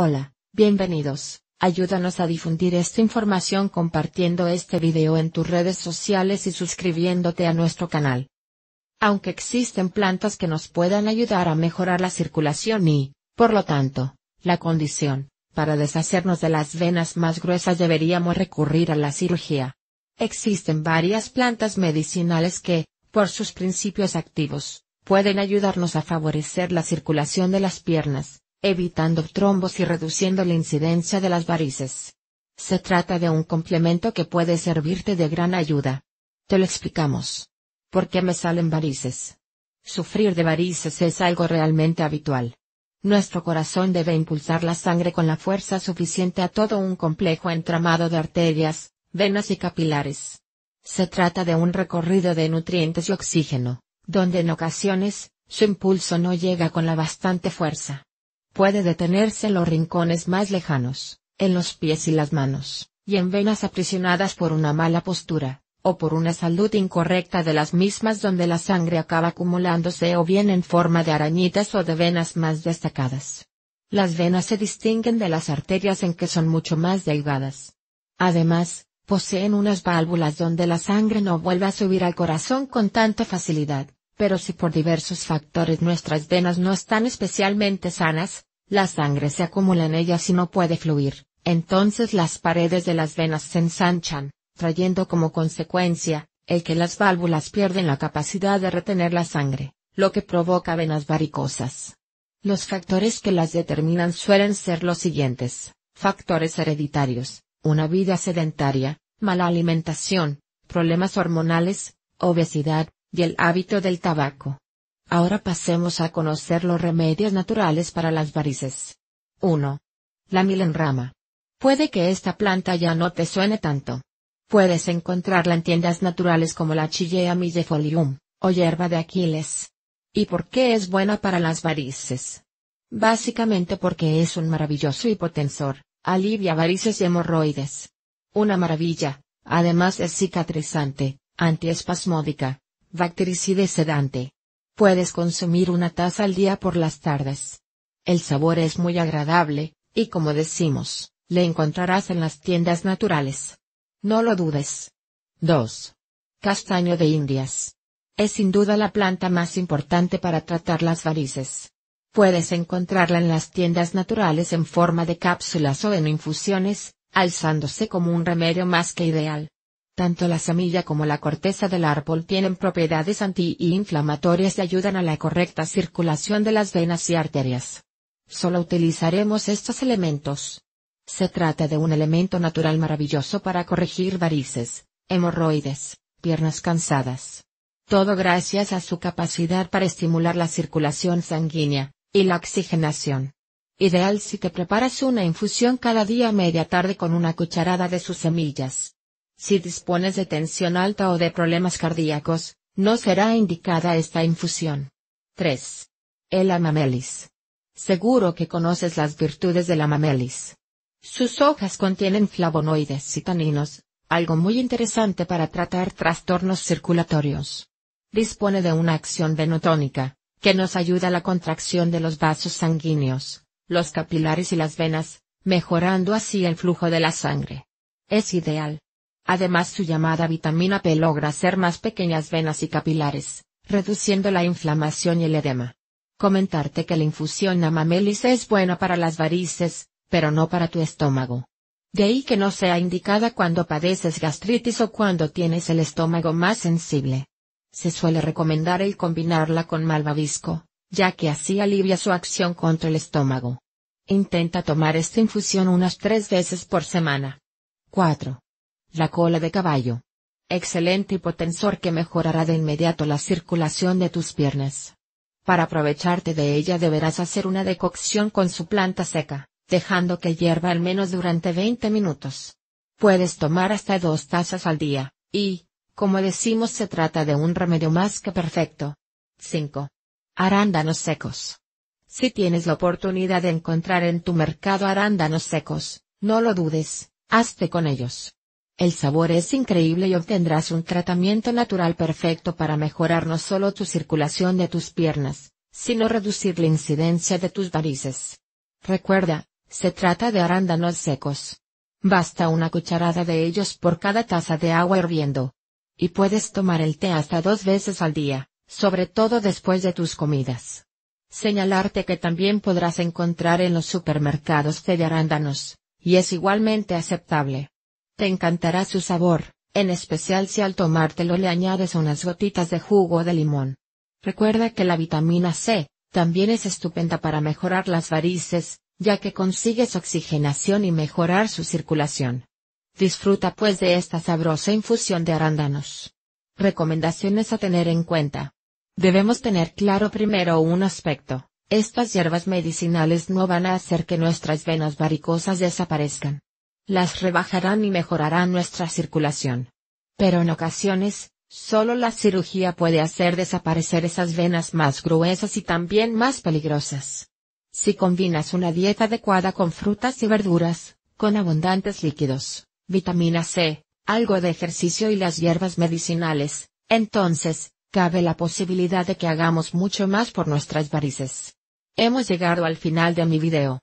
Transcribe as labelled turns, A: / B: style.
A: Hola, bienvenidos. Ayúdanos a difundir esta información compartiendo este video en tus redes sociales y suscribiéndote a nuestro canal. Aunque existen plantas que nos puedan ayudar a mejorar la circulación y, por lo tanto, la condición, para deshacernos de las venas más gruesas deberíamos recurrir a la cirugía. Existen varias plantas medicinales que, por sus principios activos, pueden ayudarnos a favorecer la circulación de las piernas, evitando trombos y reduciendo la incidencia de las varices. Se trata de un complemento que puede servirte de gran ayuda. Te lo explicamos. ¿Por qué me salen varices? Sufrir de varices es algo realmente habitual. Nuestro corazón debe impulsar la sangre con la fuerza suficiente a todo un complejo entramado de arterias, venas y capilares. Se trata de un recorrido de nutrientes y oxígeno, donde en ocasiones, su impulso no llega con la bastante fuerza. Puede detenerse en los rincones más lejanos, en los pies y las manos, y en venas aprisionadas por una mala postura, o por una salud incorrecta de las mismas donde la sangre acaba acumulándose o bien en forma de arañitas o de venas más destacadas. Las venas se distinguen de las arterias en que son mucho más delgadas. Además, poseen unas válvulas donde la sangre no vuelve a subir al corazón con tanta facilidad pero si por diversos factores nuestras venas no están especialmente sanas, la sangre se acumula en ellas y no puede fluir, entonces las paredes de las venas se ensanchan, trayendo como consecuencia, el que las válvulas pierden la capacidad de retener la sangre, lo que provoca venas varicosas. Los factores que las determinan suelen ser los siguientes, factores hereditarios, una vida sedentaria, mala alimentación, problemas hormonales, obesidad, y el hábito del tabaco. Ahora pasemos a conocer los remedios naturales para las varices. 1. La milenrama. Puede que esta planta ya no te suene tanto. Puedes encontrarla en tiendas naturales como la Chillea millefolium, o hierba de Aquiles. ¿Y por qué es buena para las varices? Básicamente porque es un maravilloso hipotensor, alivia varices y hemorroides. Una maravilla, además es cicatrizante, antiespasmódica, Bactericida sedante. Puedes consumir una taza al día por las tardes. El sabor es muy agradable, y como decimos, le encontrarás en las tiendas naturales. No lo dudes. 2. Castaño de Indias. Es sin duda la planta más importante para tratar las varices. Puedes encontrarla en las tiendas naturales en forma de cápsulas o en infusiones, alzándose como un remedio más que ideal. Tanto la semilla como la corteza del árbol tienen propiedades antiinflamatorias y ayudan a la correcta circulación de las venas y arterias. Solo utilizaremos estos elementos. Se trata de un elemento natural maravilloso para corregir varices, hemorroides, piernas cansadas. Todo gracias a su capacidad para estimular la circulación sanguínea, y la oxigenación. Ideal si te preparas una infusión cada día a media tarde con una cucharada de sus semillas. Si dispones de tensión alta o de problemas cardíacos, no será indicada esta infusión. 3. El amamelis. Seguro que conoces las virtudes del amamelis. Sus hojas contienen flavonoides y algo muy interesante para tratar trastornos circulatorios. Dispone de una acción venotónica, que nos ayuda a la contracción de los vasos sanguíneos, los capilares y las venas, mejorando así el flujo de la sangre. Es ideal, Además su llamada vitamina P logra hacer más pequeñas venas y capilares, reduciendo la inflamación y el edema. Comentarte que la infusión amamélice es buena para las varices, pero no para tu estómago. De ahí que no sea indicada cuando padeces gastritis o cuando tienes el estómago más sensible. Se suele recomendar el combinarla con malvavisco, ya que así alivia su acción contra el estómago. Intenta tomar esta infusión unas tres veces por semana. 4. La cola de caballo. Excelente hipotensor que mejorará de inmediato la circulación de tus piernas. Para aprovecharte de ella deberás hacer una decocción con su planta seca, dejando que hierva al menos durante 20 minutos. Puedes tomar hasta dos tazas al día, y, como decimos, se trata de un remedio más que perfecto. 5. Arándanos secos. Si tienes la oportunidad de encontrar en tu mercado arándanos secos, no lo dudes, hazte con ellos. El sabor es increíble y obtendrás un tratamiento natural perfecto para mejorar no solo tu circulación de tus piernas, sino reducir la incidencia de tus varices. Recuerda, se trata de arándanos secos. Basta una cucharada de ellos por cada taza de agua hirviendo. Y puedes tomar el té hasta dos veces al día, sobre todo después de tus comidas. Señalarte que también podrás encontrar en los supermercados té de arándanos, y es igualmente aceptable. Te encantará su sabor, en especial si al tomártelo le añades unas gotitas de jugo de limón. Recuerda que la vitamina C, también es estupenda para mejorar las varices, ya que consigue oxigenación y mejorar su circulación. Disfruta pues de esta sabrosa infusión de arándanos. Recomendaciones a tener en cuenta. Debemos tener claro primero un aspecto, estas hierbas medicinales no van a hacer que nuestras venas varicosas desaparezcan las rebajarán y mejorarán nuestra circulación. Pero en ocasiones, solo la cirugía puede hacer desaparecer esas venas más gruesas y también más peligrosas. Si combinas una dieta adecuada con frutas y verduras, con abundantes líquidos, vitamina C, algo de ejercicio y las hierbas medicinales, entonces, cabe la posibilidad de que hagamos mucho más por nuestras varices. Hemos llegado al final de mi video.